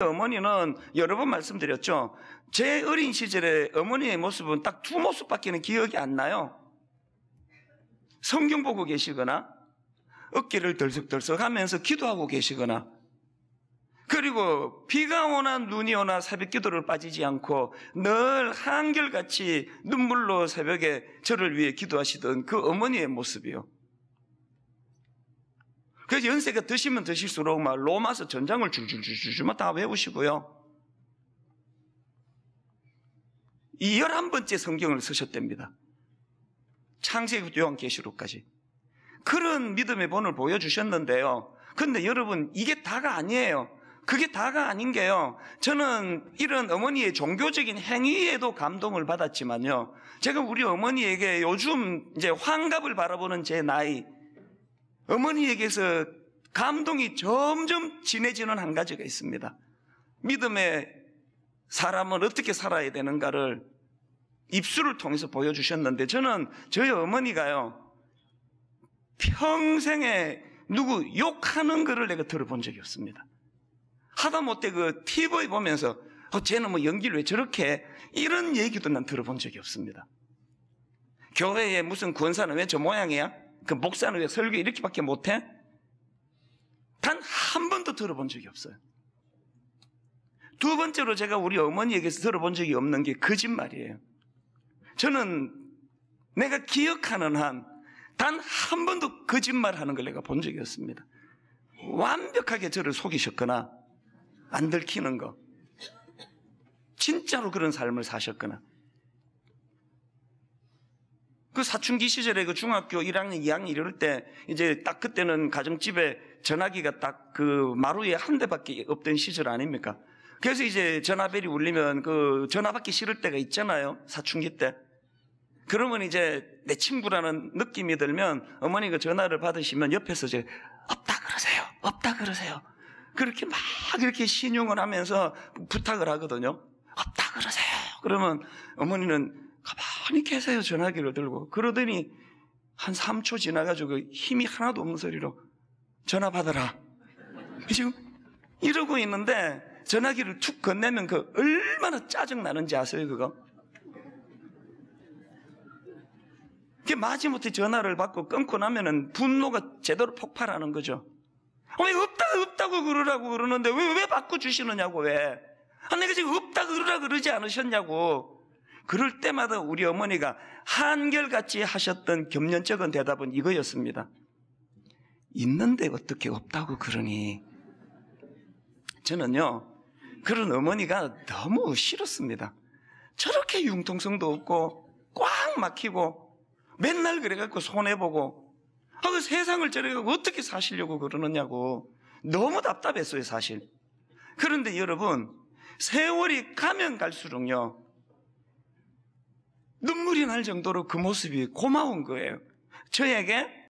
어머니는 여러 번 말씀드렸죠. 제 어린 시절에 어머니의 모습은 딱 두 모습밖에는 기억이 안 나요. 성경 보고 계시거나 어깨를 덜썩덜썩 하면서 기도하고 계시거나 그리고 비가 오나 눈이 오나 새벽 기도를 빠지지 않고 늘 한결같이 눈물로 새벽에 저를 위해 기도하시던 그 어머니의 모습이요. 그래서 연세가 드시면 드실수록 막 로마서 전장을 줄줄줄줄줄 다 외우시고요. 이 열한 번째 성경을 쓰셨답니다. 창세기부터 요한계시록까지. 그런 믿음의 본을 보여주셨는데요. 근데 여러분, 이게 다가 아니에요. 그게 다가 아닌 게요. 저는 이런 어머니의 종교적인 행위에도 감동을 받았지만요. 제가 우리 어머니에게 요즘 이제 환갑을 바라보는 제 나이, 어머니에게서 감동이 점점 진해지는 한 가지가 있습니다. 믿음의 사람은 어떻게 살아야 되는가를 입술을 통해서 보여주셨는데 저는 저희 어머니가요 평생에 누구 욕하는 거를 내가 들어본 적이 없습니다. 하다못해 그 TV 보면서 어, 쟤는 뭐 연기를 왜 저렇게 이런 얘기도 난 들어본 적이 없습니다. 교회에 무슨 권사는 왜 저 모양이야? 그 목사는 왜 설교 이렇게밖에 못해? 단 한 번도 들어본 적이 없어요. 두 번째로 제가 우리 어머니에게서 들어본 적이 없는 게 거짓말이에요. 저는 내가 기억하는 한 단 한 번도 거짓말 하는 걸 내가 본 적이 없습니다. 완벽하게 저를 속이셨거나 안 들키는 거. 진짜로 그런 삶을 사셨거나 그 사춘기 시절에 그 중학교 1학년, 2학년 이럴 때 이제 딱 그때는 가정집에 전화기가 딱 그 마루에 한 대밖에 없던 시절 아닙니까? 그래서 이제 전화벨이 울리면 그 전화 받기 싫을 때가 있잖아요. 사춘기 때. 그러면 이제 내 친구라는 느낌이 들면 어머니가 그 전화를 받으시면 옆에서 이제 없다 그러세요. 없다 그러세요. 그렇게 막 이렇게 신용을 하면서 부탁을 하거든요. 없다 그러세요. 그러면 어머니는 가만히 계세요. 전화기를 들고. 그러더니 한 3초 지나가지고 힘이 하나도 없는 소리로 전화 받아라. 지금 이러고 있는데 전화기를 툭 건네면 그 얼마나 짜증나는지 아세요, 그거? 그게 마지못해 전화를 받고 끊고 나면은 분노가 제대로 폭발하는 거죠. 어머, 없다, 없다고 그러라고 그러는데 왜, 왜 바꿔주시느냐고, 왜? 아, 내가 지금 없다 그러라 그러지 않으셨냐고. 그럴 때마다 우리 어머니가 한결같이 하셨던 겸연쩍은 대답은 이거였습니다. 있는데 어떻게 없다고 그러니. 저는요, 그런 어머니가 너무 싫었습니다. 저렇게 융통성도 없고, 꽉 막히고, 맨날 그래갖고 손해보고, 아, 그 세상을 저래갖고 어떻게 사시려고 그러느냐고. 너무 답답했어요, 사실. 그런데 여러분, 세월이 가면 갈수록요, 눈물이 날 정도로 그 모습이 고마운 거예요. 저에게